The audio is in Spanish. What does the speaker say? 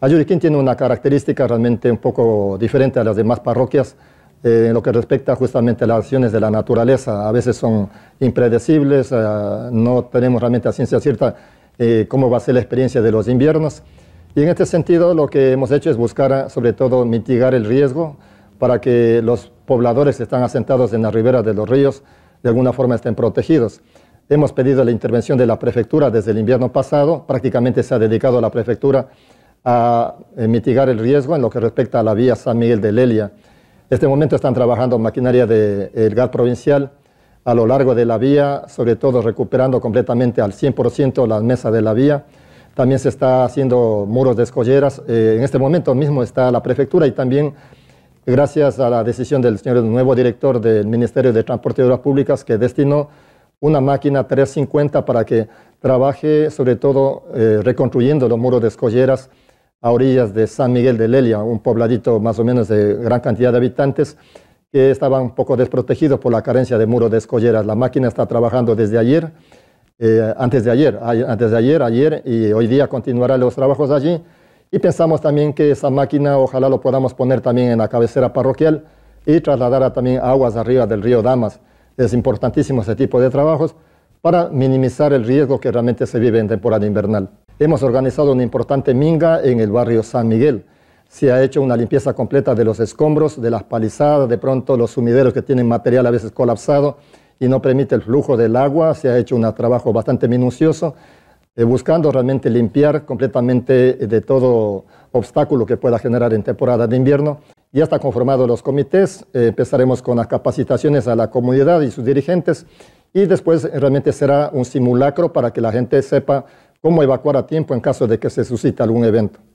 Ayuriquín tiene una característica realmente un poco diferente a las demás parroquias eh, en lo que respecta justamente a las acciones de la naturaleza. A veces son impredecibles, eh, no tenemos realmente a ciencia cierta eh, cómo va a ser la experiencia de los inviernos. Y en este sentido lo que hemos hecho es buscar ah, sobre todo mitigar el riesgo para que los pobladores que están asentados en las riberas de los ríos de alguna forma estén protegidos. Hemos pedido la intervención de la prefectura desde el invierno pasado, prácticamente se ha dedicado a la prefectura a mitigar el riesgo en lo que respecta a la vía San Miguel de Lelia. En este momento están trabajando maquinaria del de provincial a lo largo de la vía, sobre todo recuperando completamente al 100% las mesas de la vía. También se está haciendo muros de escolleras. Eh, en este momento mismo está la prefectura y también gracias a la decisión del señor nuevo director del Ministerio de Transporte y Obras Públicas que destinó una máquina 350 para que trabaje sobre todo eh, reconstruyendo los muros de escolleras a orillas de San Miguel de Lelia, un pobladito más o menos de gran cantidad de habitantes, que estaba un poco desprotegido por la carencia de muro de escolleras. La máquina está trabajando desde ayer, eh, antes de ayer, antes de ayer, ayer y hoy día continuará los trabajos allí. Y pensamos también que esa máquina ojalá lo podamos poner también en la cabecera parroquial y trasladar también aguas arriba del río Damas. Es importantísimo ese tipo de trabajos para minimizar el riesgo que realmente se vive en temporada invernal. Hemos organizado una importante minga en el barrio San Miguel. Se ha hecho una limpieza completa de los escombros, de las palizadas, de pronto los sumideros que tienen material a veces colapsado y no permite el flujo del agua. Se ha hecho un trabajo bastante minucioso, eh, buscando realmente limpiar completamente eh, de todo obstáculo que pueda generar en temporada de invierno. Ya están conformado los comités, eh, empezaremos con las capacitaciones a la comunidad y sus dirigentes y después realmente será un simulacro para que la gente sepa cómo evacuar a tiempo en caso de que se suscita algún evento.